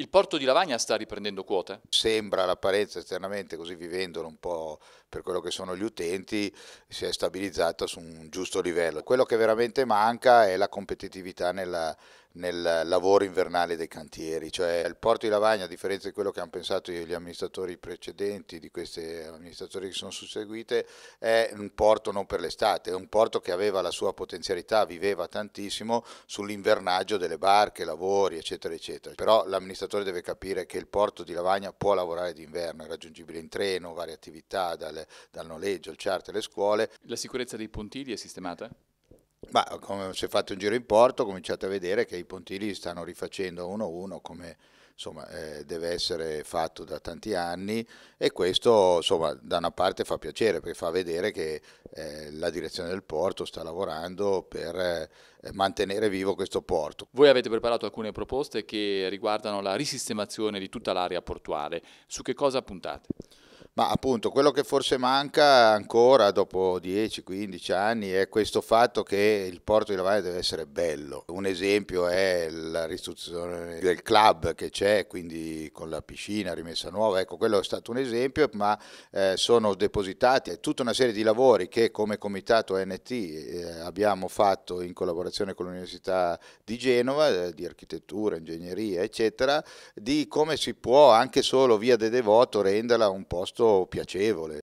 Il porto di Lavagna sta riprendendo quote? Sembra l'apparenza esternamente, così vivendolo un po' per quello che sono gli utenti, si è stabilizzata su un giusto livello. Quello che veramente manca è la competitività nella, nel lavoro invernale dei cantieri, cioè il porto di Lavagna, a differenza di quello che hanno pensato gli amministratori precedenti, di queste amministrazioni che sono susseguite, è un porto non per l'estate, è un porto che aveva la sua potenzialità, viveva tantissimo sull'invernaggio delle barche, lavori, eccetera, eccetera. Però spettatore deve capire che il porto di Lavagna può lavorare d'inverno, è raggiungibile in treno, varie attività, dal, dal noleggio, il charter, le scuole. La sicurezza dei pontili è sistemata? Ma come se fate un giro in porto cominciate a vedere che i pontili stanno rifacendo uno a uno come insomma, eh, deve essere fatto da tanti anni e questo insomma, da una parte fa piacere perché fa vedere che eh, la direzione del porto sta lavorando per eh, mantenere vivo questo porto. Voi avete preparato alcune proposte che riguardano la risistemazione di tutta l'area portuale. Su che cosa puntate? Ma appunto quello che forse manca ancora dopo 10-15 anni è questo fatto che il porto di Lavagna deve essere bello. Un esempio è la ristruzione del club che c'è, quindi con la piscina rimessa nuova, ecco quello è stato un esempio, ma eh, sono depositati tutta una serie di lavori che come comitato NT eh, abbiamo fatto in collaborazione collaborazione con l'Università di Genova, eh, di architettura, ingegneria, eccetera, di come si può anche solo via De Devoto renderla un posto piacevole.